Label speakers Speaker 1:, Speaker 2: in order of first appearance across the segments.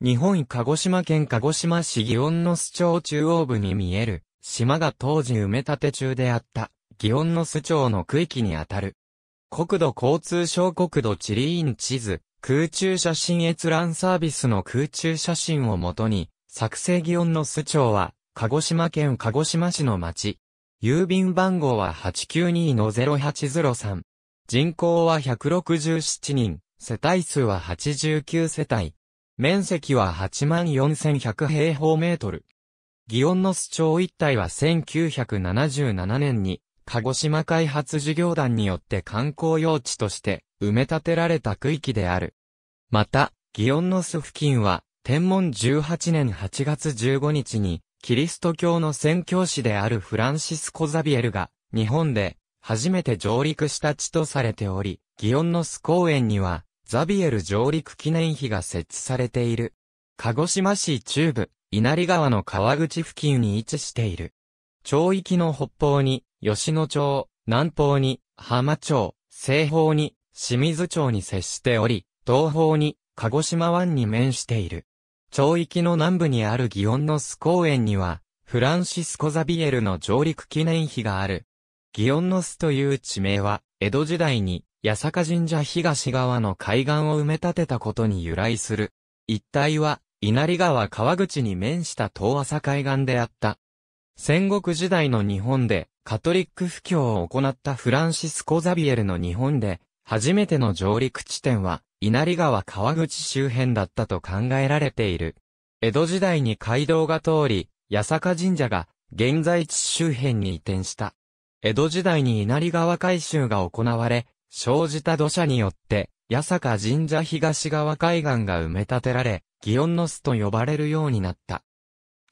Speaker 1: 日本鹿児島県鹿児島市祇園の巣町中央部に見える、島が当時埋め立て中であった、祇園の巣町の区域にあたる。国土交通省国土地理院地図、空中写真閲覧サービスの空中写真をもとに、作成祇園の巣町は、鹿児島県鹿児島市の町。郵便番号は892-0803。人口は167人、世帯数は89世帯。面積は84,100平方メートル。祇園のス町一帯は1977年に、鹿児島開発事業団によって観光用地として埋め立てられた区域である。また、祇園の巣付近は、天文18年8月15日に、キリスト教の宣教師であるフランシスコ・ザビエルが、日本で、初めて上陸した地とされており、祇園の巣公園には、ザビエル上陸記念碑が設置されている。鹿児島市中部、稲荷川の川口付近に位置している。町域の北方に、吉野町、南方に、浜町、西方に、清水町に接しており、東方に、鹿児島湾に面している。町域の南部にある祇園の巣公園には、フランシスコ・ザビエルの上陸記念碑がある。祇園の巣という地名は、江戸時代に、八坂神社東側の海岸を埋め立てたことに由来する。一帯は、稲荷川川口に面した東浅海岸であった。戦国時代の日本で、カトリック布教を行ったフランシスコ・ザビエルの日本で、初めての上陸地点は、稲荷川川口周辺だったと考えられている。江戸時代に街道が通り、八坂神社が、現在地周辺に移転した。江戸時代に稲荷川改修が行われ、生じた土砂によって、八坂神社東側海岸が埋め立てられ、祇園の巣と呼ばれるようになった。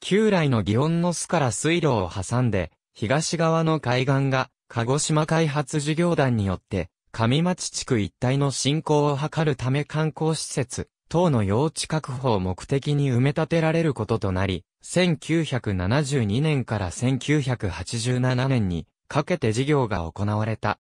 Speaker 1: 旧来の祇園の巣から水路を挟んで、東側の海岸が、鹿児島開発事業団によって、上町地区一帯の振興を図るため観光施設、等の用地確保を目的に埋め立てられることとなり、1972年から1987年にかけて事業が行われた。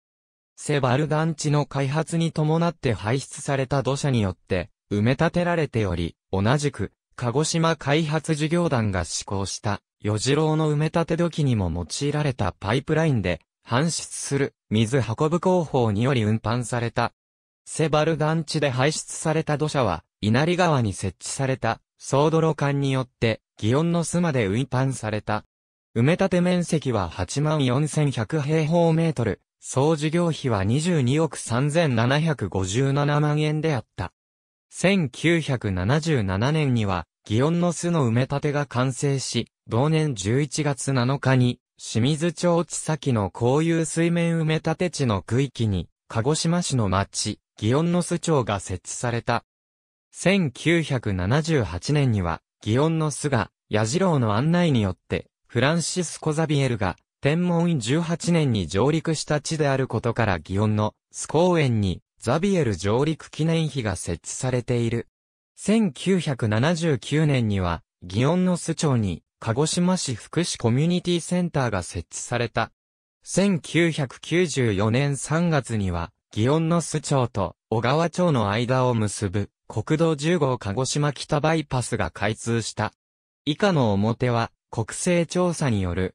Speaker 1: セバル団地の開発に伴って排出された土砂によって埋め立てられており、同じく鹿児島開発事業団が施行した四次郎の埋め立て土器にも用いられたパイプラインで搬出する水運ぶ工法により運搬された。セバル団地で排出された土砂は稲荷川に設置された総泥管によって祇園の巣まで運搬された。埋め立て面積は84,100平方メートル。総事業費は22億3757万円であった。1977年には、祇園の巣の埋め立てが完成し、同年11月7日に、清水町地先の公有水面埋め立て地の区域に、鹿児島市の町、祇園の巣町が設置された。1978年には、祇園の巣が、矢次郎の案内によって、フランシスコ・ザビエルが、天文院18年に上陸した地であることから祇園のス公園にザビエル上陸記念碑が設置されている。1979年には祇園の巣町に鹿児島市福祉コミュニティセンターが設置された。1994年3月には、祇園の巣町と小川町の間を結ぶ国道10号鹿児島北バイパスが開通した。以下の表は国勢調査による